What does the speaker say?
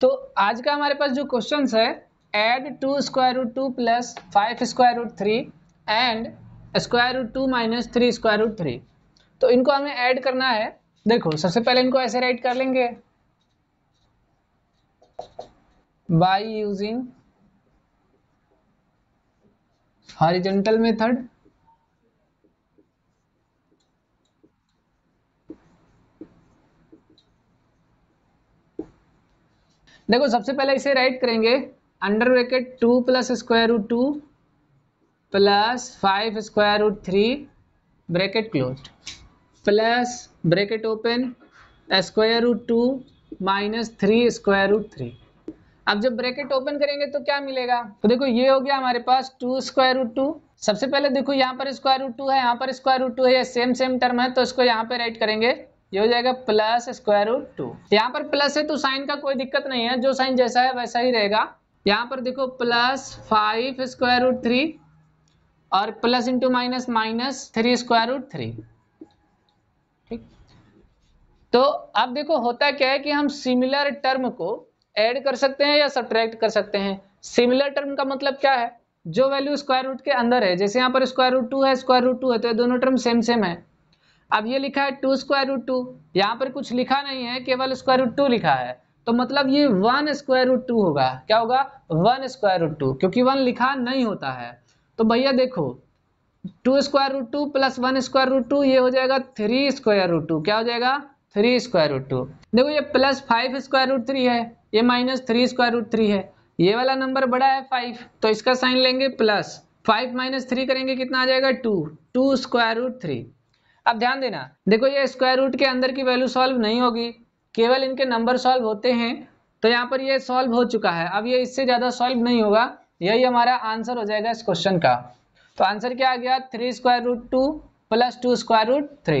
तो आज का हमारे पास जो क्वेश्चन है add two square root two plus five square root three and square root two minus three square root three तो इनको हमें ऐड करना है देखो सबसे पहले इनको ऐसे राइट कर लेंगे बाई यूजिंग हॉरिजेंटल मेथड देखो सबसे पहले इसे राइट करेंगे under bracket two plus square root two plus five square root three bracket close plus bracket open square root two minus three square root three अब जब bracket open करेंगे तो क्या मिलेगा तो देखो ये हो गया हमारे पास टू स्क्वायर रूट टू सबसे पहले देखो यहाँ पर स्क्वायर रूट टू है यहाँ पर स्क्वायर रूट टू है ये सेम सेम टर्म है तो इसको यहाँ पे राइट करेंगे ये हो जाएगा प्लस स्क्वायर रूट टू यहाँ पर प्लस है तो साइन का कोई दिक्कत नहीं है जो साइन जैसा है वैसा ही रहेगा यहाँ पर देखो plus five square root three और plus into minus minus three square root three ठीक तो अब देखो होता क्या है कि हम सिमिलर टर्म को एड कर सकते हैं या सब्ट्रैक्ट कर सकते हैं सिमिलर टर्म का मतलब क्या है जो वैल्यू स्क्वायर रूट के अंदर है जैसे यहाँ पर स्क्वायर रूट टू है स्क्वायर रूट टू है तो दोनों टर्म सेम सेम है अब ये लिखा है टू स्क्वायर रूट टू यहाँ पर कुछ लिखा नहीं है केवल स्क्वायर रूट टू लिखा है तो मतलब ये वन स्क्वायर रूट टू होगा क्या होगा वन स्क्वायर रूट टू क्योंकि वन लिखा नहीं होता है तो भैया देखो two square root two plus one square root two ये हो जाएगा थ्री स्क्वायर रूट टू क्या हो जाएगा थ्री स्क्वायर रूट टू देखो ये plus five square root three है ये minus three square root three है ये वाला नंबर बड़ा है फाइव तो इसका साइन लेंगे प्लस फाइव माइनस थ्री करेंगे कितना आ जाएगा two two square root three अब ध्यान देना देखो ये स्क्वायर रूट के अंदर की वैल्यू सॉल्व नहीं होगी केवल इनके नंबर सॉल्व होते हैं तो यहाँ पर ये सॉल्व हो चुका है अब ये इससे ज़्यादा सॉल्व नहीं होगा यही हमारा आंसर हो जाएगा इस क्वेश्चन का तो आंसर क्या आ गया three square root two plus two square root three